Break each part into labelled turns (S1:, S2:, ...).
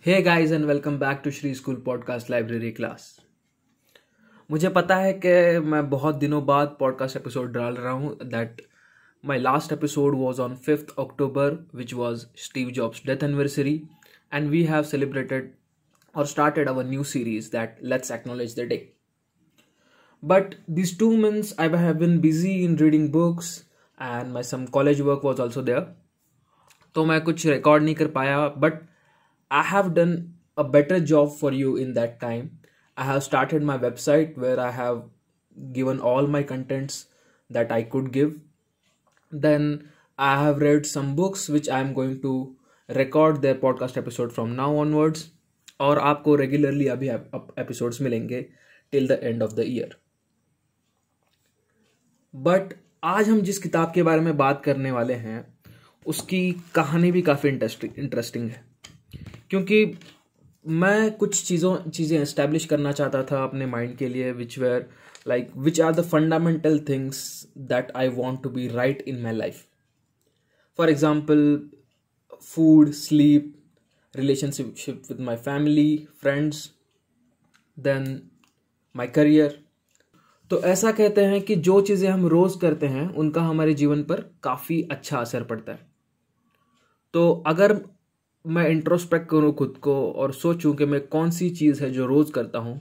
S1: Hey guys and welcome back to Shri School Podcast Library class. मुझे पता है कि मैं बहुत दिनों बाद podcast episode डाल रहा हूँ that my last episode was on 5th October, which was Steve Jobs' death anniversary, and we have celebrated or started our new series that Let's Acknowledge the Day. But these two months I have been busy in reading books, and my some college work was also there तो मैं कुछ record नहीं कर पाया but I have done a better job for you in that time I have started my website where I have given all my contents that I could give then I have read some books which I am going to record there podcast episode from now onwards और आपको regularly अभी episodes मिलेंगे till the end of the year but आज हम जिस किताब के बारे में बात करने वाले हैं उसकी कहानी भी काफ़ी इंटरेस्टिंग इंटरेस्टिंग है क्योंकि मैं कुछ चीज़ों चीज़ें इस्टेब्लिश करना चाहता था अपने माइंड के लिए which were like which are the fundamental things that I want to be right in my life for example food sleep relationship with my family friends then my career तो ऐसा कहते हैं कि जो चीज़ें हम रोज़ करते हैं उनका हमारे जीवन पर काफ़ी अच्छा असर पड़ता है तो अगर मैं इंट्रोस्पेक्ट करूँ खुद को और सोचूं कि मैं कौन सी चीज़ है जो रोज़ करता हूं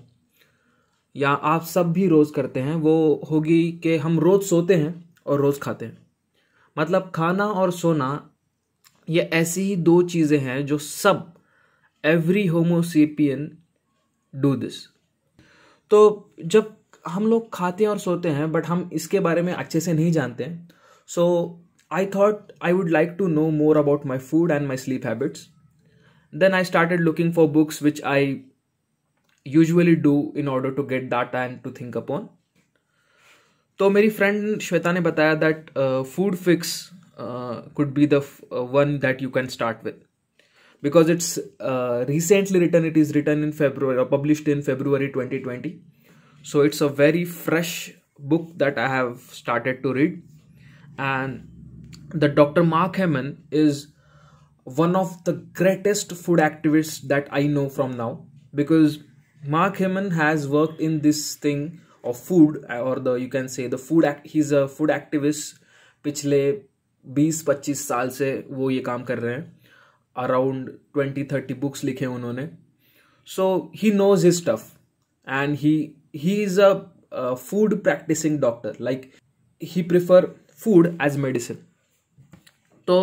S1: या आप सब भी रोज़ करते हैं वो होगी कि हम रोज़ सोते हैं और रोज़ खाते हैं मतलब खाना और सोना ये ऐसी ही दो चीज़ें हैं जो सब एवरी होमोसिपियन डू दिस तो जब हम लोग खाते हैं और सोते हैं बट हम इसके बारे में अच्छे से नहीं जानते हैं so I thought I would like to know more about my food and my sleep habits then I started looking for books which I usually do in order to get that and to think upon तो मेरी friend Shweta ने बताया that food fix could be the one that you can start with because it's recently written it is written in February published in February 2020 so it's a very fresh book that i have started to read and the dr mark hemmon is one of the greatest food activists that i know from now because mark hemmon has worked in this thing of food or the you can say the food act he's a food activist which 20 20-25 साल से वो ये काम कर रहे हैं around 20-30 books लिखे उन्होंने so he knows his stuff and he he is a, a food practicing doctor like he prefer food as medicine तो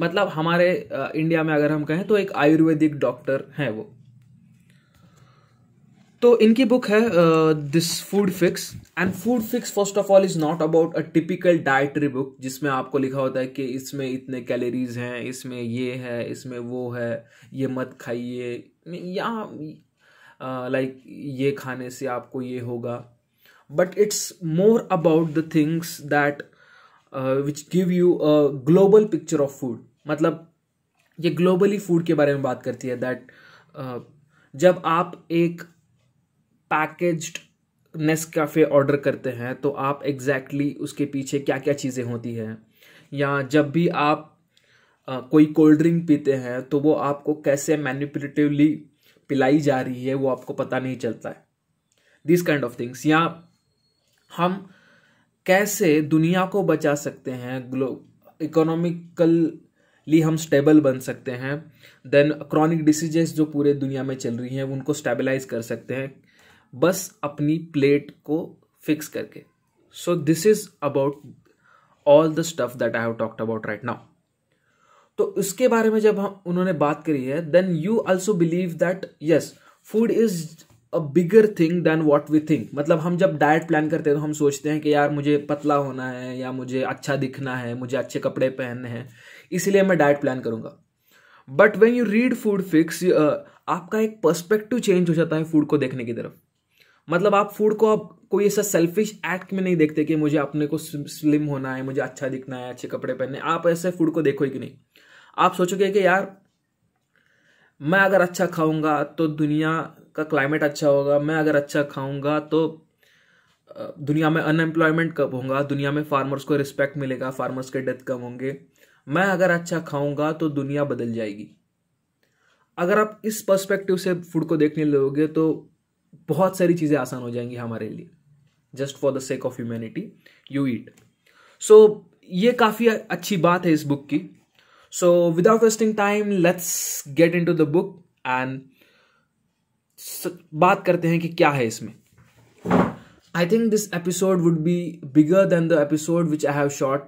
S1: मतलब हमारे इंडिया में अगर हम कहें तो एक आयुर्वेदिक डॉक्टर हैं वो तो इनकी बुक है this food fix and food fix first of all is not about a typical dietary book जिसमें आपको लिखा होता है कि इसमें इतने कैलोरीज हैं इसमें ये है इसमें वो है ये मत खाइए यहाँ लाइक ये खाने से आपको ये होगा but it's more about the things that which give you a global picture of food मतलब ये ग्लोबली फूड के बारे में बात करती है दैट uh, जब आप एक पैकेज्ड नेस ऑर्डर करते हैं तो आप एग्जैक्टली exactly उसके पीछे क्या क्या चीज़ें होती हैं या जब भी आप आ, कोई कोल्ड ड्रिंक पीते हैं तो वो आपको कैसे मैनिपुलेटिवली पिलाई जा रही है वो आपको पता नहीं चलता है दिस काइंड ऑफ थिंग्स या हम कैसे दुनिया को बचा सकते हैं ग्लो इकोनॉमिकली हम स्टेबल बन सकते हैं देन क्रॉनिक डिसीजेस जो पूरे दुनिया में चल रही हैं उनको स्टेबलाइज कर सकते हैं बस अपनी प्लेट को फिक्स करके so this is about all the stuff that I have talked about right now तो उसके बारे में जब हम उन्होंने बात करी है then you also believe that yes food is a bigger thing then what we think मतलब हम जब डाइट प्लान करते हैं तो हम सोचते हैं कि यार मुझे पतला होना है या मुझे अच्छा दिखना है मुझे अच्छे कपड़े पहनने हैं इसलिए मैं डाइट प्लान करूंगा but when you read food fix आपका एक पर्सपेक्टिव चेंज हो जाता है फूड को देखने की तरफ मतलब आप फूड को आप कोई ऐसा सेल्फिश एक्ट में नहीं देखते कि मुझे अपने को स्लिम होना है मुझे अच्छा दिखना है अच्छे कपड़े पहनने आप ऐसे फूड को देखो ही कि नहीं आप सोचोगे कि यार मैं अगर अच्छा खाऊंगा तो दुनिया का क्लाइमेट अच्छा होगा मैं अगर अच्छा खाऊंगा तो दुनिया में अनएम्प्लॉयमेंट कम होगा दुनिया में फार्मर्स को रिस्पेक्ट मिलेगा फार्मर्स के डेथ कम होंगे मैं अगर अच्छा खाऊंगा तो दुनिया बदल जाएगी अगर आप इस पर्सपेक्टिव से फूड को देखने लगोगे तो बहुत सारी चीज़ें आसान हो जाएंगी हमारे लिए just for the sake of humanity you eat so ये काफ़ी अच्छी बात है इस बुक की So without wasting time, let's get into the book and बात करते हैं कि क्या है इसमें I think this episode would be bigger then the episode which I have shot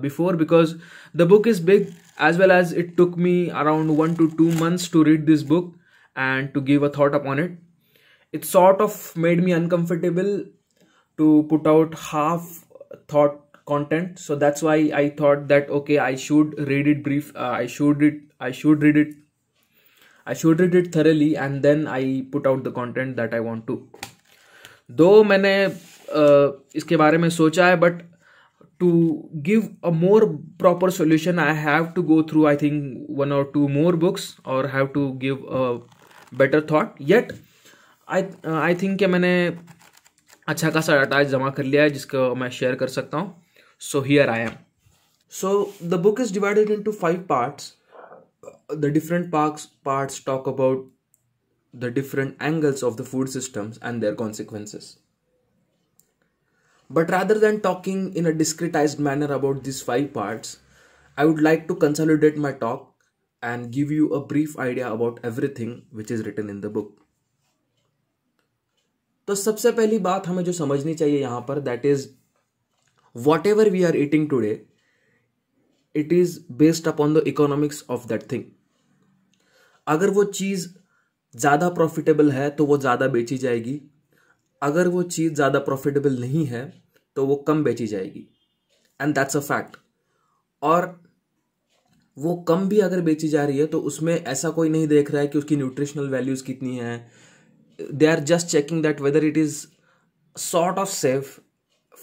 S1: before because the book is big as well as it took me around one two two months to read this book and to give a thought upon it it sort of made me uncomfortable to put out half thought content so that's why i thought that okay i should read it brief uh, i should it i should read it i should read it thoroughly and then i put out the content that i want to though मैंने uh, इसके बारे में सोचा है but to give a more proper solution I have to go through I think one और two more books और have to give a better thought yet I I think कि मैंने अच्छा खासा डाटा जमा कर लिया है जिसको मैं शेयर कर सकता हूँ so here I am. So the book is divided into five parts. The different parts parts talk about the different angles of the food systems and their consequences. But rather than talking in a discretized manner about these five parts, I would like to consolidate my talk and give you a brief idea about everything which is written in the book. तो सबसे पहली बात हमें जो समझनी चाहिए यहाँ पर that is ever we are eating today it is based upon the economics of that thing अगर वो चीज़ ज़्यादा प्रॉफिटेबल है तो वो ज़्यादा बेची जाएगी अगर वो चीज़ ज़्यादा प्रॉफिटेबल नहीं है तो वो कम बेची जाएगी एंड दैट्स अ फैक्ट और वो कम भी अगर बेची जा रही है तो उसमें ऐसा कोई नहीं देख रहा है कि उसकी न्यूट्रिशनल वैल्यूज़ कितनी है they are just checking that whether it is sort of safe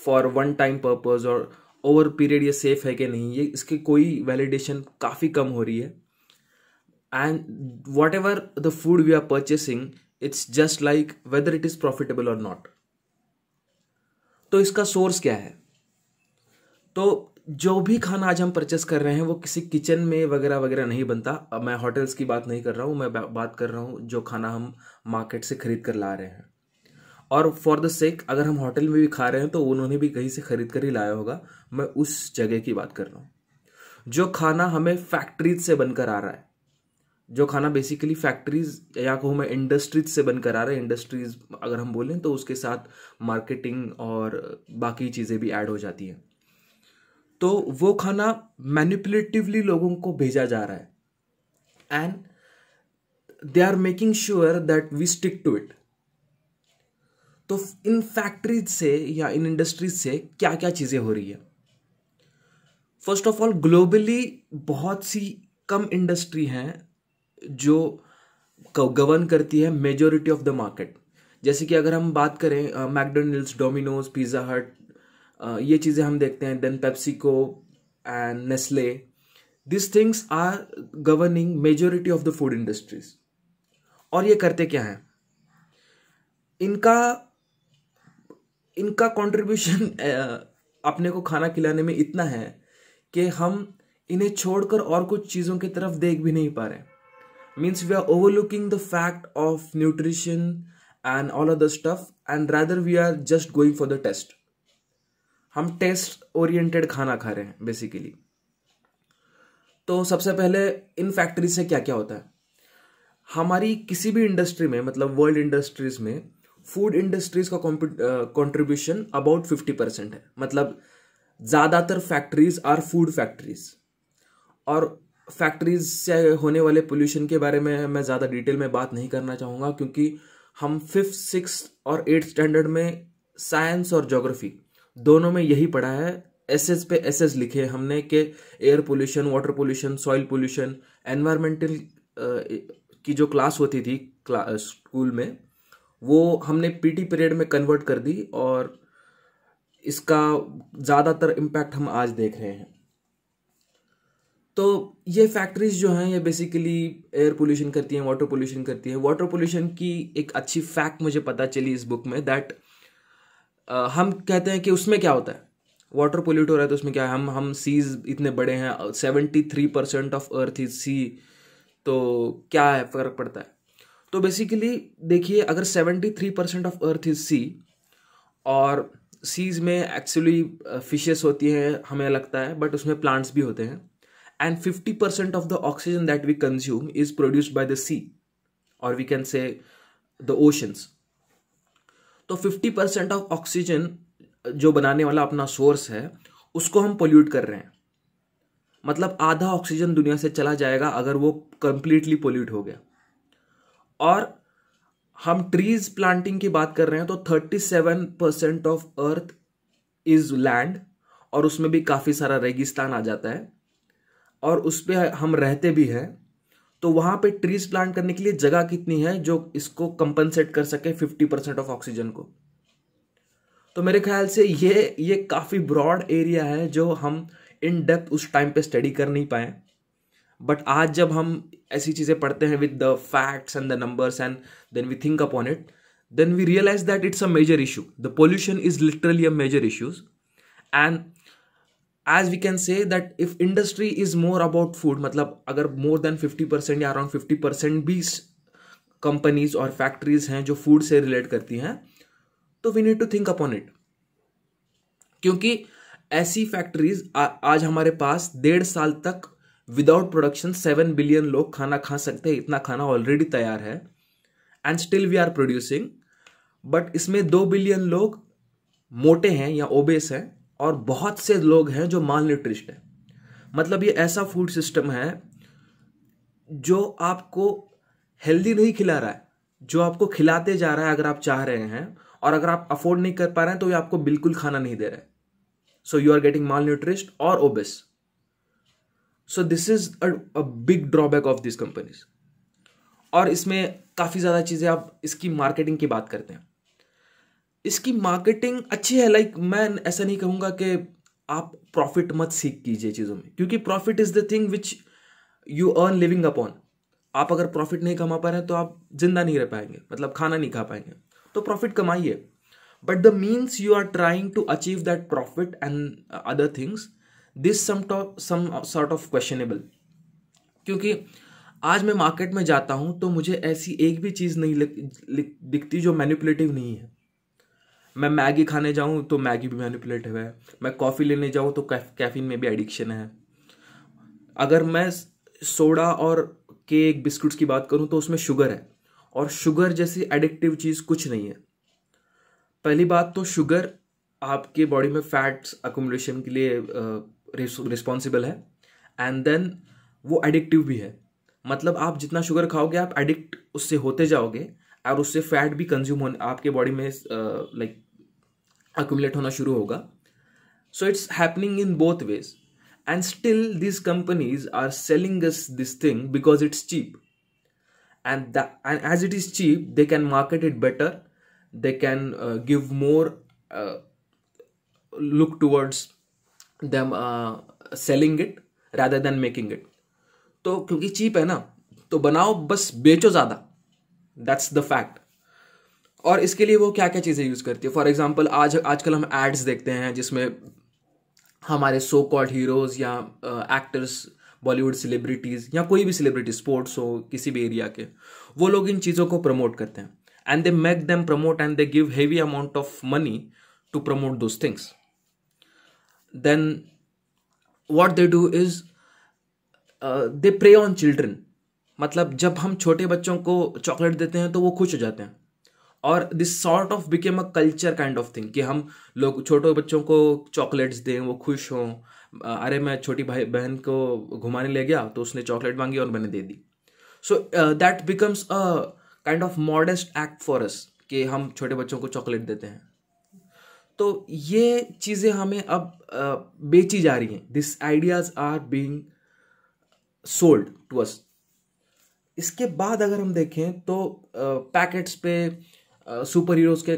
S1: for one time purpose और ओवर पीरियड ये सेफ़ है कि नहीं ये इसकी कोई वैलिडेशन काफ़ी कम हो रही है and whatever the food we are purchasing it's just like whether it is profitable और नॉट तो इसका सोर्स क्या है तो जो भी खाना आज हम परचेस कर रहे हैं वो किसी किचन में वगैरह वगैरह नहीं बनता अब मैं होटल्स की बात नहीं कर रहा हूँ मैं बात कर रहा हूँ जो खाना हम मार्केट से खरीद कर ला रहे हैं और फॉर द सेक अगर हम होटल में भी खा रहे हैं तो उन्होंने भी कहीं से खरीद कर ही लाया होगा मैं उस जगह की बात कर रहा हूँ जो खाना हमें फैक्ट्रीज से बनकर आ रहा है जो खाना बेसिकली फैक्ट्रीज या कहूँ मैं इंडस्ट्रीज से बनकर आ रहा है इंडस्ट्रीज अगर हम बोलें तो उसके साथ मार्केटिंग और बाकी चीज़ें भी ऐड हो जाती हैं तो वो खाना मैनिपुलेटिवली लोगों को भेजा जा रहा है and they are making sure that we stick to it तो इन फैक्ट्रीज से या इन इंडस्ट्रीज से क्या क्या चीज़ें हो रही है फर्स्ट ऑफ ऑल ग्लोबली बहुत सी कम इंडस्ट्री हैं जो गवर्न करती है मेजोरिटी ऑफ द मार्केट जैसे कि अगर हम बात करें मैकडोनल्ड्स डोमिनोज पिज़्ज़ा हट ये चीज़ें हम देखते हैं then PepsiCo and Nestle this things are governing majority of the food industries और ये करते क्या हैं इनका इनका कंट्रीब्यूशन अपने को खाना खिलाने में इतना है कि हम इन्हें छोड़कर और कुछ चीज़ों की तरफ देख भी नहीं पा रहे means we are overlooking the fact of nutrition and all other stuff and rather we are just going for the taste हम टेस्ट ओरिएंटेड खाना खा रहे हैं बेसिकली तो सबसे पहले इन फैक्ट्री से क्या क्या होता है हमारी किसी भी इंडस्ट्री में मतलब वर्ल्ड इंडस्ट्रीज में फूड इंडस्ट्रीज का कॉन्ट्रीब्यूशन अबाउट फिफ्टी परसेंट है मतलब ज़्यादातर फैक्ट्रीज आर फूड फैक्ट्रीज और फैक्ट्रीज से होने वाले पोल्यूशन के बारे में मैं ज़्यादा डिटेल में बात नहीं करना चाहूँगा क्योंकि हम फिफ्थ सिक्स और एट्थ स्टैंडर्ड में साइंस और जोग्राफी दोनों में यही पढ़ा है एस एस पे एस एस लिखे हमने के air pollution water pollution soil pollution environmental की जो क्लास होती थी स्कूल uh, में वो हमने पीटी पीरियड में कन्वर्ट कर दी और इसका ज़्यादातर इम्पैक्ट हम आज देख रहे हैं तो ये फैक्ट्रीज जो हैं ये बेसिकली एयर पोल्यूशन करती हैं वाटर पोल्यूशन करती हैं वाटर पोल्यूशन की एक अच्छी फैक्ट मुझे पता चली इस बुक में दैट हम कहते हैं कि उसमें क्या होता है वाटर पोल्यूट हो रहा है तो उसमें क्या है हम हम सीज इतने बड़े हैं seventy three percent of earth is sea तो क्या है फ़र्क पड़ता है तो बेसिकली देखिए अगर seventy three percent of earth is sea और सीज में एक्चुअली फिशेस होती हैं हमें लगता है बट उसमें प्लांट्स भी होते हैं and fifty percent of the oxygen that we consume is produced by the sea और we can say the oceans तो फिफ्टी परसेंट ऑफ ऑक्सीजन जो बनाने वाला अपना सोर्स है उसको हम पोल्यूट कर रहे हैं मतलब आधा ऑक्सीजन दुनिया से चला जाएगा अगर वो कंप्लीटली पोल्यूट हो गया और हम ट्रीज प्लांटिंग की बात कर रहे हैं तो thirty seven percent of earth is land और उसमें भी काफ़ी सारा रेगिस्तान आ जाता है और उस पर हम रहते भी हैं तो वहाँ पे ट्रीज प्लांट करने के लिए जगह कितनी है जो इसको कंपनसेट कर सके फिफ्टी परसेंट ऑफ ऑक्सीजन को तो मेरे ख्याल से ये ये काफ़ी ब्रॉड एरिया है जो हम इन डेप्थ उस टाइम पे स्टडी कर नहीं पाए बट आज जब हम ऐसी चीज़ें पढ़ते हैं with the facts and the numbers and then we think upon it then we realise that it's a major issue the pollution is literally a major issues and as we can say that if industry is more about food मतलब अगर more than fifty percent या around fifty percent भी companies और factories हैं जो food से relate करती हैं तो we need to think upon it क्योंकि ऐसी फैक्ट्रीज आज हमारे पास डेढ़ साल तक विदाउट प्रोडक्शन सेवन बिलियन लोग खाना खा सकते हैं इतना खाना ऑलरेडी तैयार है and still we are producing but इसमें दो बिलियन लोग मोटे हैं या ओबेस हैं और बहुत से लोग हैं जो माल न्यूट्रिस्ट हैं मतलब ये ऐसा फूड सिस्टम है जो आपको हेल्दी नहीं खिला रहा है जो आपको खिलाते जा रहा है अगर आप चाह रहे हैं और अगर आप अफोर्ड नहीं कर पा रहे हैं तो ये आपको बिल्कुल खाना नहीं दे रहा है so you are getting malnourished और obese so this is a big drawback of this companies और इसमें काफ़ी ज़्यादा चीज़ें आप इसकी मार्केटिंग की बात करते हैं इसकी मार्केटिंग अच्छी है लाइक मैं ऐसा नहीं कहूँगा कि आप प्रॉफिट मत सीख कीजिए चीज़ों में क्योंकि profit is the thing which you earn living upon आप अगर प्रॉफिट नहीं कमा पा रहे हैं तो आप जिंदा नहीं रह पाएंगे मतलब खाना नहीं खा पाएंगे तो प्रॉफिट कमाइए but the means you are trying to achieve that profit and other things this some some sort of questionable क्योंकि आज मैं मार्केट में जाता हूँ तो मुझे ऐसी एक भी चीज़ नहीं दिखती जो मैनिपुलेटिव नहीं है मैं मैगी खाने जाऊँ तो मैगी भी मैनिपुलेटिव है मैं कॉफ़ी लेने जाऊँ तो कैफीन में भी एडिक्शन है अगर मैं सोडा और केक बिस्कुट्स की बात करूँ तो उसमें शुगर है और शुगर जैसी एडिक्टिव चीज़ कुछ नहीं है पहली बात तो शुगर आपके बॉडी में फैट्स अकोमोडेशन के लिए रिस्पॉन्सिबल है एंड देन वो एडिक्टिव भी है मतलब आप जितना शुगर खाओगे आप एडिक्ट उससे होते जाओगे और उससे फैट भी कंज्यूम होने आपके बॉडी में लाइक अक्यूमुलेट होना शुरू होगा so it's happening in both ways and still this companies are selling this thing because it's cheap and and as it is cheap they can market it better they can give more look towards them uh, selling it rather than making it तो क्योंकि cheap है ना तो बनाओ बस बेचो ज़्यादा that's the fact और इसके लिए वो क्या क्या चीज़ें यूज़ करती है फॉर एग्जाम्पल आज आजकल हम एड्स देखते हैं जिसमें हमारे सो कॉल्ड हीरोज़ या एक्टर्स बॉलीवुड सेलिब्रिटीज़ या कोई भी सेलिब्रिटी स्पोर्ट्स हो किसी भी एरिया के वो लोग इन चीज़ों को प्रमोट करते हैं and they make them promote and they give heavy amount of money to promote those things then what they do is they prey on children मतलब जब हम छोटे बच्चों को चॉकलेट देते हैं तो वो खुश हो जाते हैं और this sort of became a culture kind of thing कि हम लोग छोटे बच्चों को चॉकलेट्स दें वो खुश हों अरे मैं छोटी भाई बहन को घुमाने ले गया तो उसने चॉकलेट मांगी और मैंने दे दी so that becomes a kind of modest act for us कि हम छोटे बच्चों को चॉकलेट देते हैं तो ये चीज़ें हमें अब बेची जा रही हैं this ideas are being sold to us इसके बाद अगर हम देखें तो पैकेट्स पे सुपर हीरोज़ के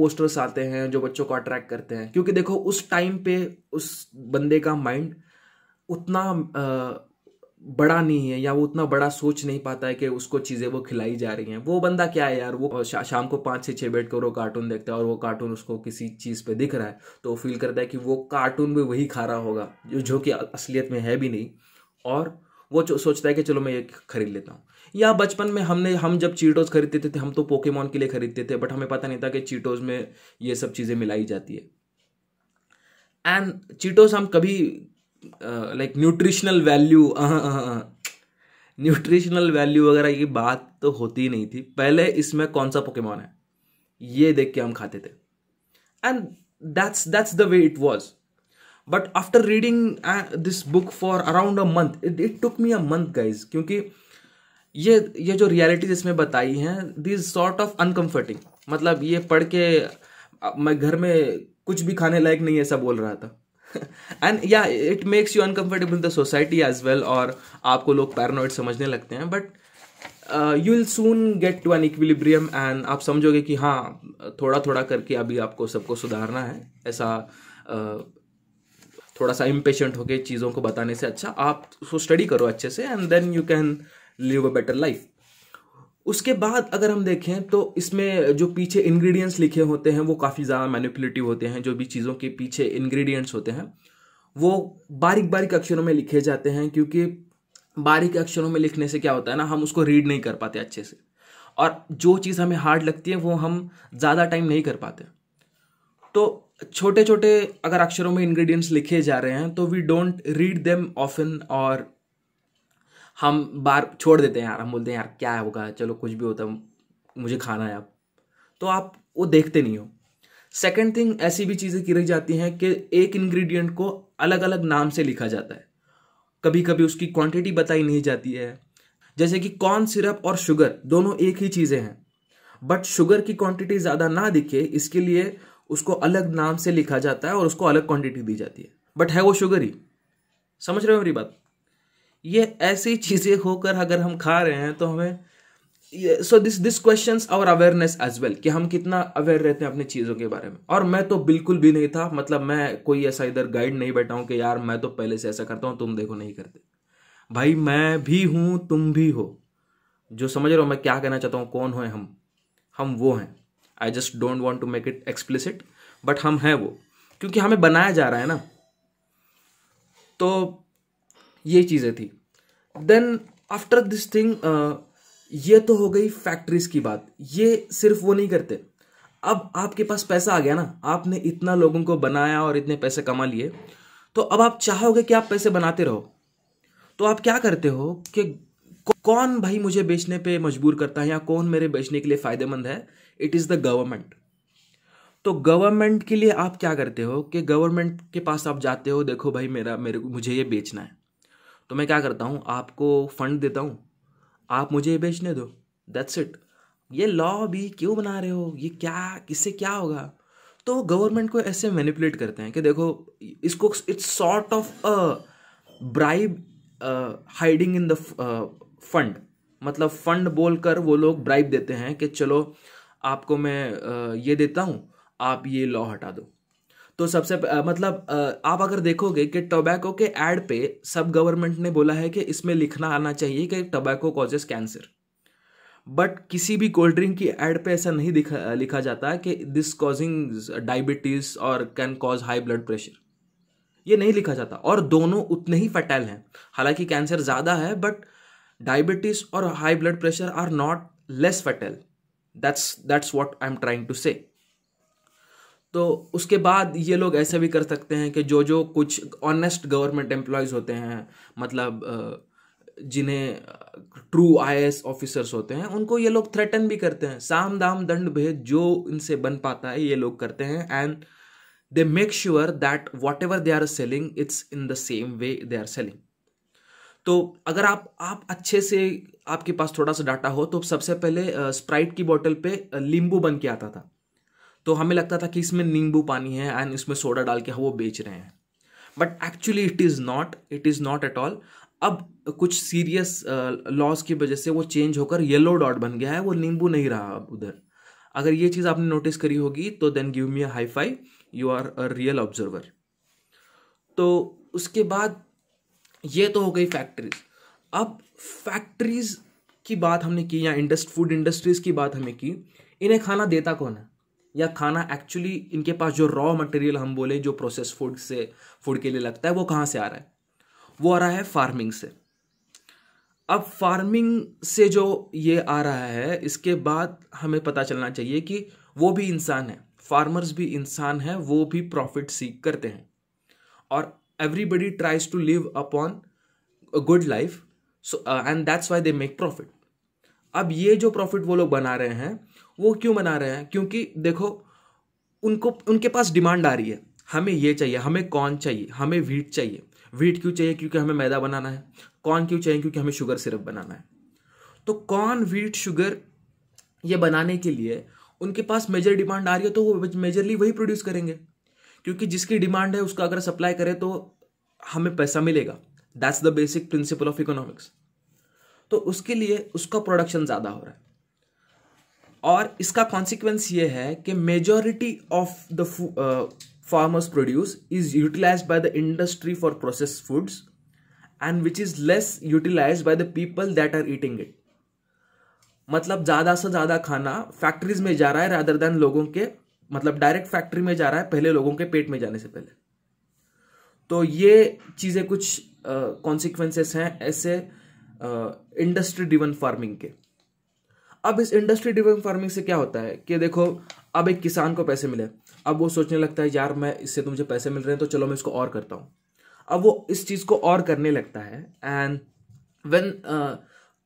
S1: पोस्टर्स आते हैं जो बच्चों को अट्रैक्ट करते हैं क्योंकि देखो उस टाइम पे उस बंदे का माइंड उतना बड़ा नहीं है या वो उतना बड़ा सोच नहीं पाता है कि उसको चीज़ें वो खिलाई जा रही हैं वो बंदा क्या है यार वो शा, शाम को पाँच से छः बैठ कर वो कार्टून देखता है और वो कार्टून उसको किसी चीज़ पे दिख रहा है तो वो फील करता है कि वो कार्टून भी वही खा रहा होगा जो जो कि असलियत में है भी नहीं और वो सोचता है कि चलो मैं ये खरीद लेता हूँ या बचपन में हमने हम जब चीटोज खरीदते थे हम तो पोकेमॉन के लिए खरीदते थे बट हमें पता नहीं था कि चीटोज में ये सब चीज़ें मिलाई जाती है एंड चीटोज हम कभी like nutritional value nutritional value वगैरह की बात तो होती ही नहीं थी पहले इसमें कौन सा पोकेमॉन है ये देख के हम खाते थे and that's that's the way it was but after reading this book for around a month it it took me a month guys क्योंकि ये ये जो रियलिटीज इसमें बताई हैं दिस सॉर्ट ऑफ अनकम्फर्टिंग मतलब ये पढ़ के मैं घर में कुछ भी खाने लायक नहीं ऐसा बोल रहा था and yeah it makes you uncomfortable the society as well और आपको लोग पैरानोइड समझने लगते हैं but you will soon get to an equilibrium and आप समझोगे कि हाँ थोड़ा थोड़ा करके अभी आपको सबको सुधारना है ऐसा थोड़ा सा इम्पेशेंट होके चीज़ों को बताने से अच्छा आप उसको स्टडी करो अच्छे से and then you can live a better life उसके बाद अगर हम देखें तो इसमें जो पीछे इंग्रेडिएंट्स लिखे होते हैं वो काफ़ी ज़्यादा मैनिपुलेटिव होते हैं जो भी चीज़ों के पीछे इंग्रेडिएंट्स होते हैं वो बारीक बारीक अक्षरों में लिखे जाते हैं क्योंकि बारीक अक्षरों में लिखने से क्या होता है ना हम उसको रीड नहीं कर पाते अच्छे से और जो चीज़ हमें हार्ड लगती है वो हम ज़्यादा टाइम नहीं कर पाते तो छोटे छोटे अगर अक्षरों में इंग्रेडिएंट्स लिखे जा रहे हैं तो we don't read them often और हम बार छोड़ देते हैं यार हम बोलते हैं यार क्या होगा चलो कुछ भी होता मुझे खाना है अब तो आप वो देखते नहीं हो सेकेंड थिंग ऐसी भी चीज़ें की रही जाती हैं कि एक इंग्रेडिएंट को अलग अलग नाम से लिखा जाता है कभी कभी उसकी क्वांटिटी बताई नहीं जाती है जैसे कि कॉर्न सिरप और शुगर दोनों एक ही चीज़ें हैं बट शुगर की क्वांटिटी ज़्यादा ना दिखे इसके लिए उसको अलग नाम से लिखा जाता है और उसको अलग क्वांटिटी दी जाती है बट है वो शुगर ही समझ रहे हो मेरी बात ये ऐसी चीज़ें होकर अगर हम खा रहे हैं तो हमें सो दिस दिस क्वेश्चन और अवेयरनेस एज वेल कि हम कितना अवेयर रहते हैं अपनी चीज़ों के बारे में और मैं तो बिल्कुल भी नहीं था मतलब मैं कोई ऐसा इधर गाइड नहीं बैठा हूँ कि यार मैं तो पहले से ऐसा करता हूँ तुम देखो नहीं करते भाई मैं भी हूँ तुम भी हो जो समझ रहे हो मैं क्या कहना चाहता हूँ कौन हो हम हम वो हैं I just don't want to make it explicit but हम हैं वो क्योंकि हमें बनाया जा रहा है ना तो ये चीज़ें थी देन आफ्टर दिस थिंग ये तो हो गई फैक्ट्रीज की बात ये सिर्फ वो नहीं करते अब आपके पास पैसा आ गया ना आपने इतना लोगों को बनाया और इतने पैसे कमा लिए तो अब आप चाहोगे कि आप पैसे बनाते रहो तो आप क्या करते हो कि कौन भाई मुझे बेचने पे मजबूर करता है या कौन मेरे बेचने के लिए फ़ायदेमंद है इट इज़ द गवर्नमेंट तो गवर्नमेंट के लिए आप क्या करते हो कि गवर्नमेंट के पास आप जाते हो देखो भाई मेरा मेरे मुझे ये बेचना है तो मैं क्या करता हूँ आपको फंड देता हूँ आप मुझे बेचने दो दैट्स इट ये लॉ भी क्यों बना रहे हो ये क्या किससे क्या होगा तो गवर्नमेंट को ऐसे मैनिपुलेट करते हैं कि देखो इसको it's sort of a bribe hiding in the fund मतलब फंड बोलकर वो लोग ब्राइब देते हैं कि चलो आपको मैं uh, ये देता हूँ आप ये लॉ हटा दो तो सबसे मतलब आप अगर देखोगे कि टोबैको के एड पे सब गवर्नमेंट ने बोला है कि इसमें लिखना आना चाहिए कि टोबैको कॉजेज कैंसर बट किसी भी कोल्ड ड्रिंक की एड पे ऐसा नहीं दिखा लिखा जाता कि दिस कॉजिंग डायबिटीज़ और can cause high blood pressure ये नहीं लिखा जाता और दोनों उतने ही फटैल हैं हालांकि कैंसर ज़्यादा है बट डायबिटीज़ और high blood pressure are not less fatal that's that's what I am trying to say तो उसके बाद ये लोग ऐसा भी कर सकते हैं कि जो जो कुछ ऑनेस्ट गवर्नमेंट एम्प्लॉयज़ होते हैं मतलब जिन्हें ट्रू आई ऑफिसर्स होते हैं उनको ये लोग थ्रेटन भी करते हैं साम दाम दंड भेद जो इनसे बन पाता है ये लोग करते हैं and they make sure that whatever they are selling it's in the same way they are selling तो अगर आप आप अच्छे से आपके पास थोड़ा सा डाटा हो तो सबसे पहले स्प्राइट की बोतल पे नींबू बन के आता था तो हमें लगता था कि इसमें नींबू पानी है एंड इसमें सोडा डाल के वो बेच रहे हैं but actually it is not it is not at all अब कुछ सीरियस लॉस uh, की वजह से वो चेंज होकर येलो डॉट बन गया है वो नींबू नहीं रहा अब उधर अगर ये चीज़ आपने नोटिस करी होगी तो then give me a high five you are a real observer तो उसके बाद ये तो हो गई फैक्ट्रीज अब फैक्ट्रीज की बात हमने की या इंडस्ट फूड इंडस्ट्रीज की बात हमें की इन्हें खाना देता कौन है या खाना एक्चुअली इनके पास जो रॉ मटेरियल हम बोले जो प्रोसेस फूड से फूड के लिए लगता है वो कहाँ से आ रहा है वो आ रहा है फार्मिंग से अब फार्मिंग से जो ये आ रहा है इसके बाद हमें पता चलना चाहिए कि वो भी इंसान है फार्मर्स भी इंसान है वो भी प्रॉफिट सीख करते हैं और everybody tries to live upon good life so and that's why they make profit अब ये जो प्रॉफिट वो लोग बना रहे हैं वो क्यों मना रहे हैं क्योंकि देखो उनको उनके पास डिमांड आ रही है हमें ये चाहिए हमें कॉर्न चाहिए हमें व्हीट चाहिए व्हीट क्यों चाहिए क्योंकि हमें मैदा बनाना है कॉर्न क्यों चाहिए क्योंकि हमें शुगर सिरप बनाना है तो कॉर्न व्हीट शुगर ये बनाने के लिए उनके पास मेजर डिमांड आ रही है तो वो मेजरली वही प्रोड्यूस करेंगे क्योंकि जिसकी डिमांड है उसका अगर सप्लाई करें तो हमें पैसा मिलेगा that's the basic principle of economics तो उसके लिए उसका प्रोडक्शन ज़्यादा हो रहा है और इसका कॉन्सिक्वेंस ये है कि majority of the farmers produce is utilise by the industry for process foods and which is less utilise by the people that are eating it मतलब ज़्यादा से ज़्यादा खाना फैक्ट्रीज में जा रहा है रादर देन लोगों के मतलब डायरेक्ट फैक्ट्री में जा रहा है पहले लोगों के पेट में जाने से पहले तो ये चीज़ें कुछ कॉन्सिक्वेंसेस uh, हैं ऐसे इंडस्ट्री ड्रिवन फार्मिंग के अब इस इंडस्ट्री ड्रिवन फार्मिंग से क्या होता है कि देखो अब एक किसान को पैसे मिले अब वो सोचने लगता है यार मैं इससे तो मुझे पैसे मिल रहे हैं तो चलो मैं इसको और करता हूँ अब वो इस चीज़ को और करने लगता है and when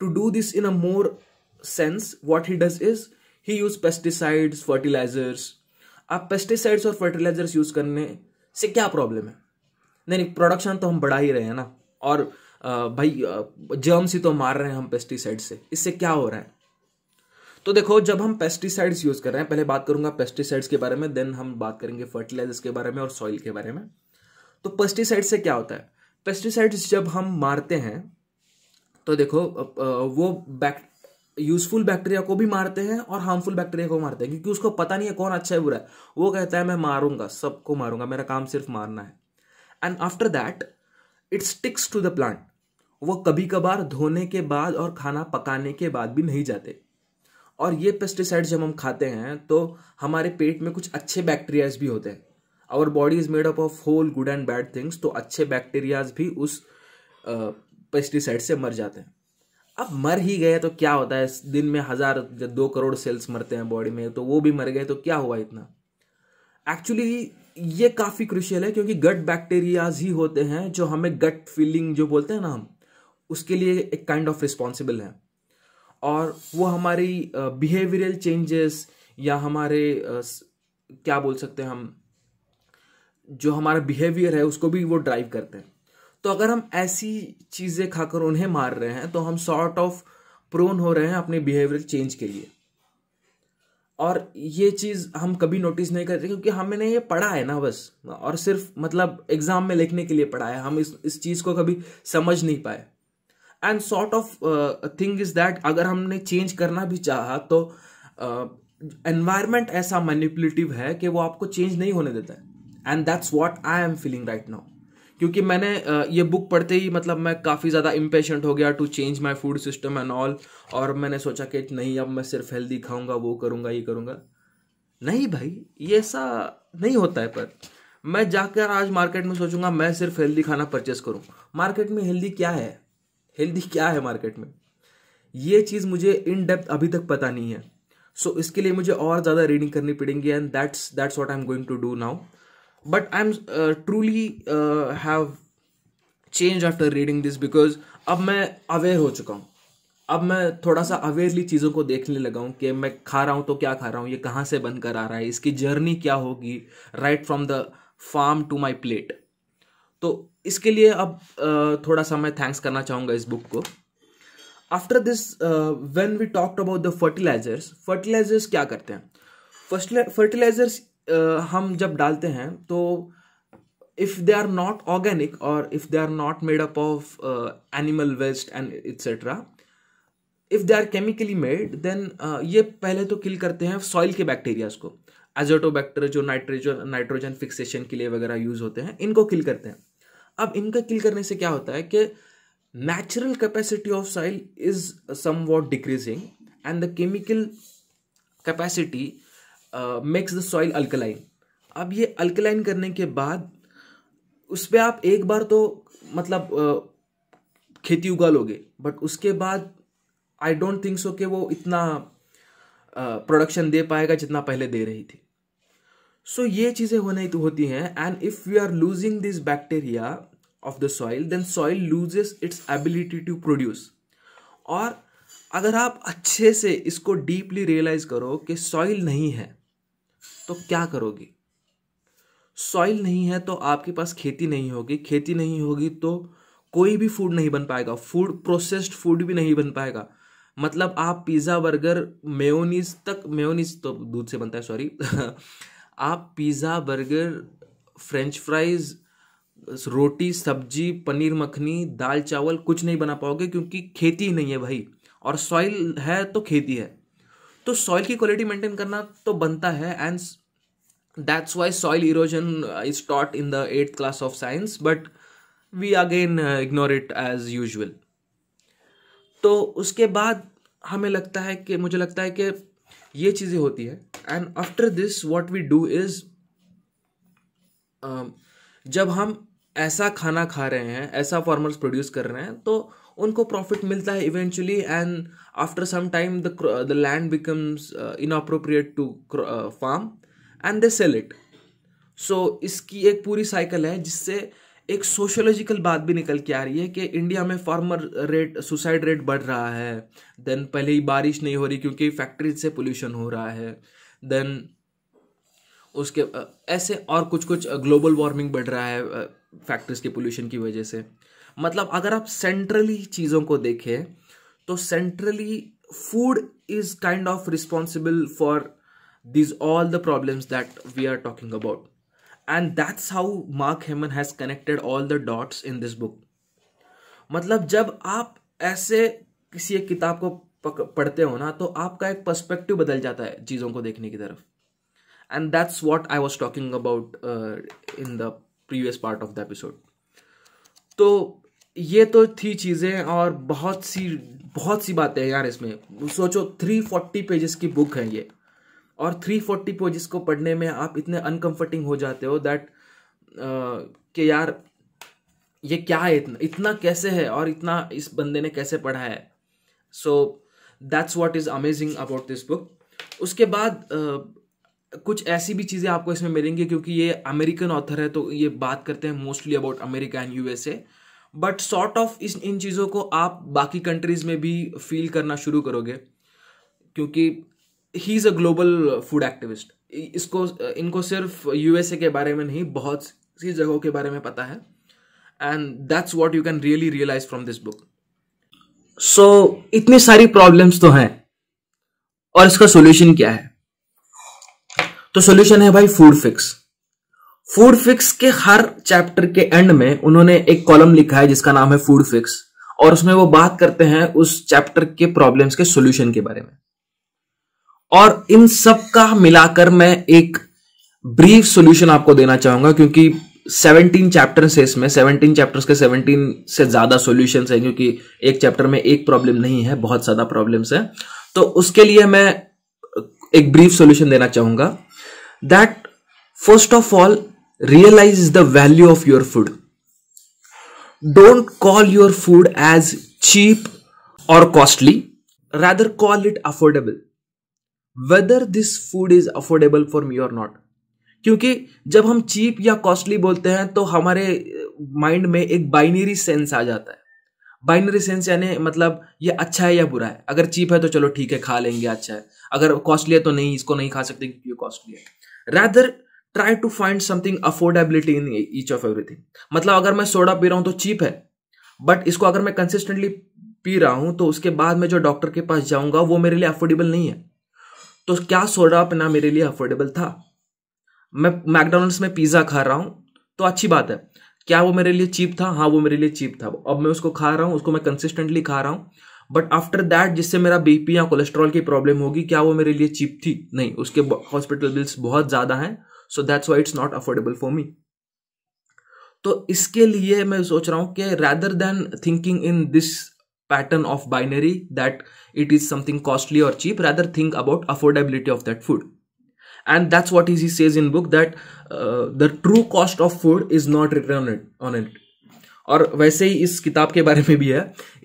S1: to do this in a more sense what he does is he use pesticides fertilisers अब पेस्टिसाइड्स और फर्टिलाइजर्स यूज करने से क्या प्रॉब्लम है नहीं नहीं प्रोडक्शन तो हम बढ़ा ही रहे हैं ना और uh, भाई जर्म्स uh, ही तो मार रहे हैं हम पेस्टिसाइड से इससे क्या हो रहा है तो देखो जब हम पेस्टिसाइड्स यूज कर रहे हैं पहले बात करूंगा पेस्टिसाइड्स के बारे में देन हम बात करेंगे फर्टिलाइजर्स के बारे में और सॉइल के बारे में तो पेस्टिसाइड से क्या होता है पेस्टिसाइड्स जब हम मारते हैं तो देखो वो बैक यूजफुल बैक्टीरिया को भी मारते हैं और हार्मफुल बैक्टीरिया को मारते हैं क्योंकि उसको पता नहीं है कौन अच्छा है बुरा है वो कहता है मैं मारूंगा सबको मारूंगा मेरा काम सिर्फ मारना है and after that it sticks to the plant वो कभी कभार धोने के बाद और खाना पकाने के बाद भी नहीं जाते और ये पेस्टिसाइड जब हम खाते हैं तो हमारे पेट में कुछ अच्छे बैक्टीरियाज भी होते हैं our body is made up of whole good and bad things तो अच्छे बैक्टीरियाज भी उस पेस्टिसाइड से मर जाते हैं अब मर ही गए तो क्या होता है दिन में हज़ार दो करोड़ सेल्स मरते हैं बॉडी में तो वो भी मर गए तो क्या हुआ इतना एक्चुअली ये काफ़ी क्रुशियल है क्योंकि गट बैक्टीरियाज ही होते हैं जो हमें गट फीलिंग जो बोलते हैं ना हम उसके लिए एक काइंड ऑफ रिस्पॉन्सिबल है और वो हमारी बिहेवियरल चेंजेस या हमारे क्या बोल सकते हैं हम जो हमारा बिहेवियर है उसको भी वो ड्राइव करते हैं तो अगर हम ऐसी चीज़ें खाकर उन्हें मार रहे हैं तो हम सॉर्ट ऑफ प्रोन हो रहे हैं अपने बिहेवियर चेंज के लिए और ये चीज़ हम कभी नोटिस नहीं करते क्योंकि हमने ये पढ़ा है ना बस और सिर्फ मतलब एग्ज़ाम में लिखने के लिए पढ़ा है हम इस इस चीज़ को कभी समझ नहीं पाए and sort of thing is that अगर हमने चेंज करना भी चाहा तो एनवायरमेंट uh, ऐसा मैनिपुलेटिव है कि वो आपको चेंज नहीं होने देता है and that's what I am feeling right now क्योंकि मैंने uh, ये बुक पढ़ते ही मतलब मैं काफ़ी ज़्यादा इम्पेशेंट हो गया to change my food system and all और मैंने सोचा कि नहीं अब मैं सिर्फ हेल्दी खाऊंगा वो करूँगा ये करूँगा नहीं भाई ये ऐसा नहीं होता है पर मैं जाकर आज मार्केट में सोचूंगा मैं सिर्फ हेल्दी खाना परचेस करूँ मार्केट में हेल्दी क्या है हेल्दी क्या है मार्केट में ये चीज़ मुझे इन डेप्थ अभी तक पता नहीं है सो so, इसके लिए मुझे और ज़्यादा रीडिंग करनी पड़ेंगी and that's that's what I am going to do now but I am truly have change after reading this because अब मैं अवेयर हो चुका हूँ अब मैं थोड़ा सा अवेयरली चीज़ों को देखने लगा हूँ कि मैं खा रहा हूँ तो क्या खा रहा हूँ ये कहाँ से बनकर आ रहा है इसकी जर्नी क्या होगी right from the farm to my plate तो इसके लिए अब थोड़ा सा मैं थैंक्स करना चाहूँगा इस बुक को after this when we talked about the fertilisers fertilisers क्या करते हैं फर्स्ट फर्टिलाइजर्स हम जब डालते हैं तो if they are not organic और if they are not made up of animal waste and etcetera if they are chemically made then ये पहले तो किल करते हैं सॉइल के बैक्टीरियाज को एजोटोबैक्टर जो नाइट्रोजन नाइट्रोजन फिक्सेशन के लिए वगैरह यूज होते हैं इनको किल करते हैं अब इनका किल करने से क्या होता है कि natural capacity of soil is somewhat decreasing and the chemical capacity makes the soil alkaline अब ये अल्कलाइन करने के बाद उस पर आप एक बार तो मतलब uh, खेती उगा लोगे बट उसके बाद आई डोंट थिंक सो कि वो इतना प्रोडक्शन uh, दे पाएगा जितना पहले दे रही थी सो so, ये चीज़ें होने तो होती हैं and if you are losing this bacteria of the soil then soil loses its ability to produce और अगर आप अच्छे से इसको डीपली रियलाइज करो कि सॉइल नहीं है तो क्या करोगे सॉइल नहीं है तो आपके पास खेती नहीं होगी खेती नहीं होगी तो कोई भी फूड नहीं बन पाएगा फूड प्रोसेस्ड फूड भी नहीं बन पाएगा मतलब आप पिज़्ज़ा बर्गर मेयोनीज तक मेयोनीज तो दूध से बनता है सॉरी आप पिज़्ज़ा बर्गर फ्रेंच फ्राइज़ रोटी सब्जी पनीर मखनी दाल चावल कुछ नहीं बना पाओगे क्योंकि खेती ही नहीं है भाई और सॉइल है तो खेती है तो सॉइल की क्वालिटी मेंटेन करना तो बनता है and that's why soil erosion is taught in the 8th class of science but we again ignore it as usual तो उसके बाद हमें लगता है कि मुझे लगता है कि ये चीज़ें होती है and after this what we do is जब हम ऐसा खाना खा रहे हैं ऐसा फार्मर्स प्रोड्यूस कर रहे हैं तो उनको प्रॉफिट मिलता है eventually and after some time the the land becomes inappropriate to farm and they sell it so इसकी एक पूरी साइकिल है जिससे एक सोशोलॉजिकल बात भी निकल के आ रही है कि इंडिया में फार्मर रेट सुसाइड रेट बढ़ रहा है देन पहले ही बारिश नहीं हो रही क्योंकि फैक्ट्रीज से पोल्यूशन हो रहा है देन उसके ऐसे और कुछ कुछ ग्लोबल वार्मिंग बढ़ रहा है फैक्ट्रीज के पोल्यूशन की वजह से मतलब अगर आप सेंट्रली चीज़ों को देखें तो centrally food is kind of responsible for these all the problems that we are talking about and that's how Mark Hyman has connected all the dots in this book मतलब जब आप ऐसे किसी एक किताब को पढ़ते हो ना तो आपका एक पर्सपेक्टिव बदल जाता है चीज़ों को देखने की तरफ and that's what i was talking about uh, in the previous part of the episode तो ये तो थी चीज़ें और बहुत सी बहुत सी बातें हैं यार इसमें सोचो थ्री फोर्टी पेजेस की बुक है ये और थ्री फोर्टी पेजेस को पढ़ने में आप इतने अनकंफर्टिंग हो जाते हो दैट uh, कि यार ये क्या है इतना इतना कैसे है और इतना इस बंदे ने कैसे पढ़ा है so that's what is amazing about this book उसके बाद uh, कुछ ऐसी भी चीज़ें आपको इसमें मिलेंगी क्योंकि ये अमेरिकन ऑथर है तो ये बात करते हैं mostly about America and USA but sort of इस इन चीज़ों को आप बाकी कंट्रीज़ में भी फील करना शुरू करोगे क्योंकि he is a global food activist इसको इनको सिर्फ यूएसए के बारे में नहीं बहुत सी जगहों के बारे में पता है and that's what you can really realise from this book so इतनी सारी प्रॉब्लम्स तो हैं और इसका सोल्यूशन क्या है तो सोल्यूशन है भाई फूड फिक्स फूड फिक्स के हर चैप्टर के एंड में उन्होंने एक कॉलम लिखा है जिसका नाम है फूड फिक्स और उसमें वो बात करते हैं उस चैप्टर के प्रॉब्लम्स के सोल्यूशन के बारे में और इन सब का मिलाकर मैं एक ब्रीफ सोल्यूशन आपको देना चाहूंगा क्योंकि 17 चैप्टर्स है इसमें 17 चैप्टर्स के 17 से ज्यादा सॉल्यूशंस हैं क्योंकि एक चैप्टर में एक प्रॉब्लम नहीं है बहुत ज्यादा प्रॉब्लम्स हैं तो उसके लिए मैं एक ब्रीफ सोल्यूशन देना चाहूंगा that first of all realise the value of your food don't call your food as cheap और costly rather call it affordable whether this food is affordable for me और नॉट क्योंकि जब हम cheap या costly बोलते हैं तो हमारे माइंड में एक बाइनरी सेंस आ जाता है बाइनरी सेंस यानी मतलब ये अच्छा है या बुरा है अगर चीप है तो चलो ठीक है खा लेंगे अच्छा है अगर कॉस्टली है तो नहीं इसको नहीं खा सकते क्योंकि ये कॉस्टली है rather try to find something affordability in each of everything मतलब अगर मैं सोडा पी रहा हूँ तो चीप है बट इसको अगर मैं कंसिस्टेंटली पी रहा हूँ तो उसके बाद मैं जो डॉक्टर के पास जाऊँगा वो मेरे लिए अफोर्डेबल नहीं है तो क्या सोडा पीना मेरे लिए अफोर्डेबल था मैं मैकडोनल्ड्स में पिज़्ज़ा खा रहा हूँ तो अच्छी बात है क्या वो मेरे लिए चीप था हाँ वो मेरे लिए चीप था अब मैं उसको खा रहा हूँ उसको मैं कंसिस्टेंटली खा रहा हूँ बट आफ्टर दैट जिससे मेरा बीपी या कोलेस्ट्रॉल की प्रॉब्लम होगी क्या वो मेरे लिए चीप थी नहीं उसके हॉस्पिटल बिल्स बहुत ज़्यादा हैं so that's why it's not affordable for me तो इसके लिए मैं सोच रहा हूँ कि rather than thinking in this pattern of binary that it is something costly और cheap rather think about affordability of that food and that's what he says in book that uh, the true cost of food is not written on it on it और वैसे ही इस किताब के बारे में भी है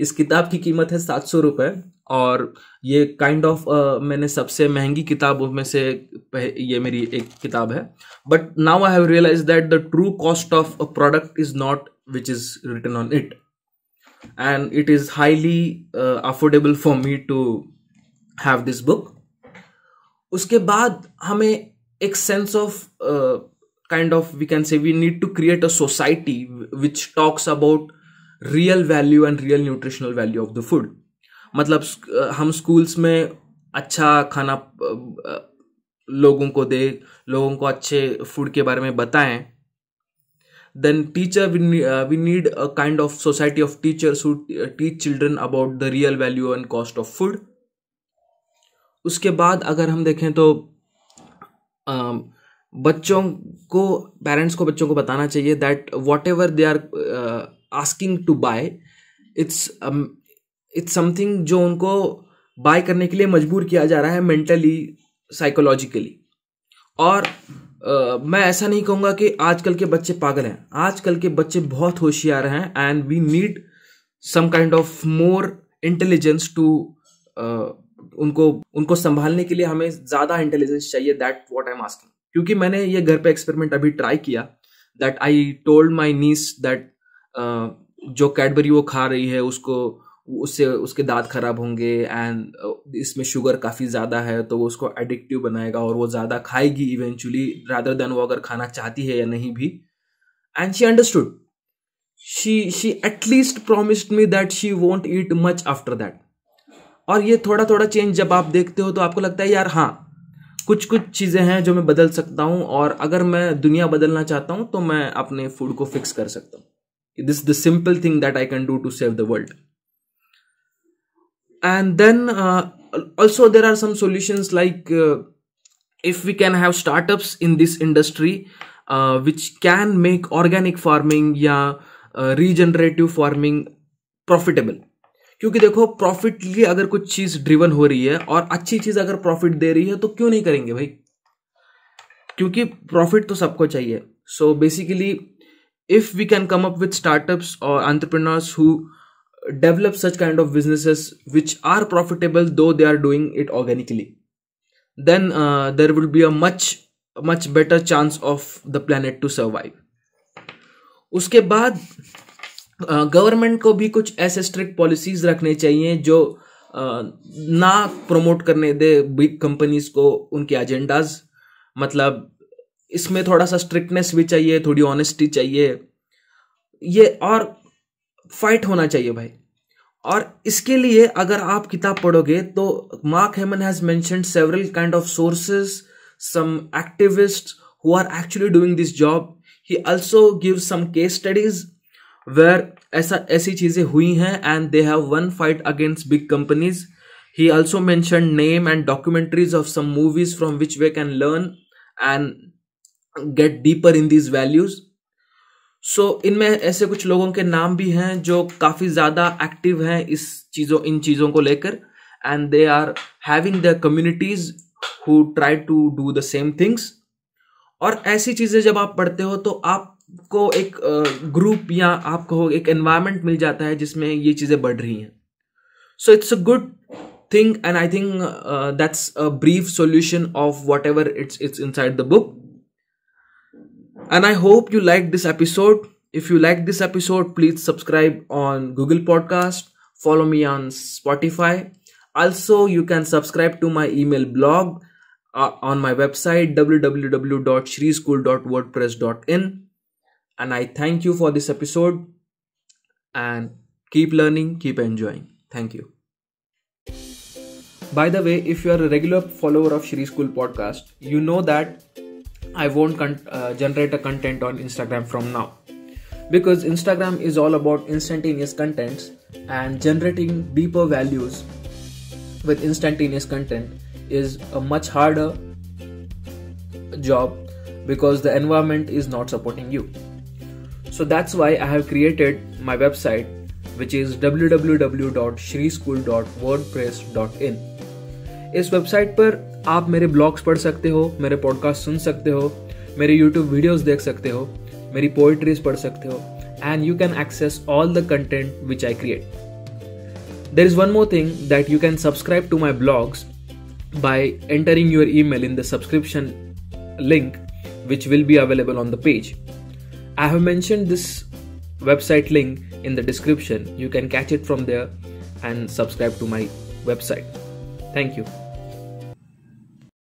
S1: इस किताब की कीमत है सात सौ रुपये और ये kind kind of of, uh, मैंने सबसे महंगी किताबों में से ये मेरी एक किताब है but now I have realise that the true cost of a product is not which is written on it and it is highly affordable for me to have this book उसके बाद हमें एक sense of kind of we can say we need to create a society which talks about real value and real nutritional value of the food मतलब uh, हम schools में अच्छा खाना uh, uh, लोगों को दे लोगों को अच्छे फूड के बारे में बताएं then teacher we need a kind of society of teachers of teachers who teach children about the real value and उसके बाद अगर हम देखें तो आ, बच्चों को पेरेंट्स को बच्चों को बताना चाहिए that whatever they are asking to buy it's it's something जो उनको बाय करने के लिए मजबूर किया जा रहा है मेंटली साइकोलॉजिकली और आ, uh, मैं ऐसा नहीं कहूँगा कि आजकल के बच्चे पागल हैं आजकल के बच्चे बहुत होशियार हैं and we need some kind of more intelligence to उनको उनको संभालने के लिए हमें ज़्यादा इंटेलिजेंस चाहिए that what I am asking क्योंकि मैंने ये घर पे एक्सपेरिमेंट अभी ट्राई किया that I told my niece that जो कैडबरी वो खा रही है उसको उससे उसके दांत खराब होंगे एंड इसमें शुगर काफ़ी ज़्यादा है तो वो उसको एडिक्टिव बनाएगा और वो ज़्यादा खाएगी इवेंचुअली रादर देन वो अगर खाना चाहती है या नहीं भी and she understood she she at least promised me that she won't eat much after that और ये थोड़ा थोड़ा चेंज जब आप देखते हो तो आपको लगता है यार हाँ कुछ कुछ चीज़ें हैं जो मैं बदल सकता हूँ और अगर मैं दुनिया बदलना चाहता हूँ तो मैं अपने फूड को फिक्स कर सकता हूँ this the simple thing that I can do to save the world and then also there are some solutions like if we can have startup in this industry which can make organic farming या regenerative farming profitable क्योंकि देखो profit लिए अगर कुछ चीज driven हो रही है और अच्छी चीज अगर प्रॉफिट दे रही है तो क्यों नहीं करेंगे भाई क्योंकि प्रॉफिट तो सबको चाहिए so basically if we can come up with startups और entrepreneurs who develop such kind of businesses which are profitable though they are doing it organically then there will be a much much better chance of the planet to survive उसके बाद government को भी कुछ ऐसे strict policies रखने चाहिए जो ना प्रमोट करने दे बिग कंपनीज को उनके एजेंडाज मतलब इसमें थोड़ा सा स्ट्रिक्टनेस भी चाहिए थोड़ी ऑनेस्टी चाहिए ये और फाइट होना चाहिए भाई और इसके लिए अगर आप किताब पढ़ोगे तो मार्क हेमन हैज मैं several kind of sources some activist who are actually doing this job he also give some case studies where ऐसा ऐसी चीज़ें हुई हैं and they have won fight against big companies he also mention name and documentaries of some movies from which we can learn and get deeper in these values so इनमें ऐसे कुछ लोगों के नाम भी हैं जो काफ़ी ज़्यादा एक्टिव हैं इस चीज़ों इन चीज़ों को लेकर and they are having the communities who try to do the same things और ऐसी चीज़ें जब आप पढ़ते हो तो आप को एक ग्रुप या आप कहो एक एनवायरमेंट मिल जाता है जिसमें ये चीज़ें बढ़ रही हैं so it's a good thing and I think that's a brief solution of whatever it's it's inside the book and I hope you like this episode if you like this episode please subscribe on Google podcast follow me on Spotify also you can subscribe to my email blog on my website W W W dot Shri school dot WordPress dot in And I thank you for this episode and keep learning, keep enjoying. Thank you. By the way, if you are a regular follower of Shri School podcast, you know that I won't con- uh, generate a content on Instagram from now because Instagram is all about instantaneous contents and generating deeper values with instantaneous content is a much harder job because the environment is not supporting you. So that's why I have created my website which is www.shrischool.wordpress.in इस website पर आप मेरे blogs पढ़ सकते हो मेरे podcast सुन सकते हो मेरे यूट्यूब वीडियोस देख सकते हो मेरी पोइट्रीज पढ़ सकते हो and you can access all the content which I create there is one more thing that you can subscribe to my blogs by entering your email in the subscription link which will be available on the page I have mentioned this website link in the description. You can catch it from there and subscribe to my website. Thank you.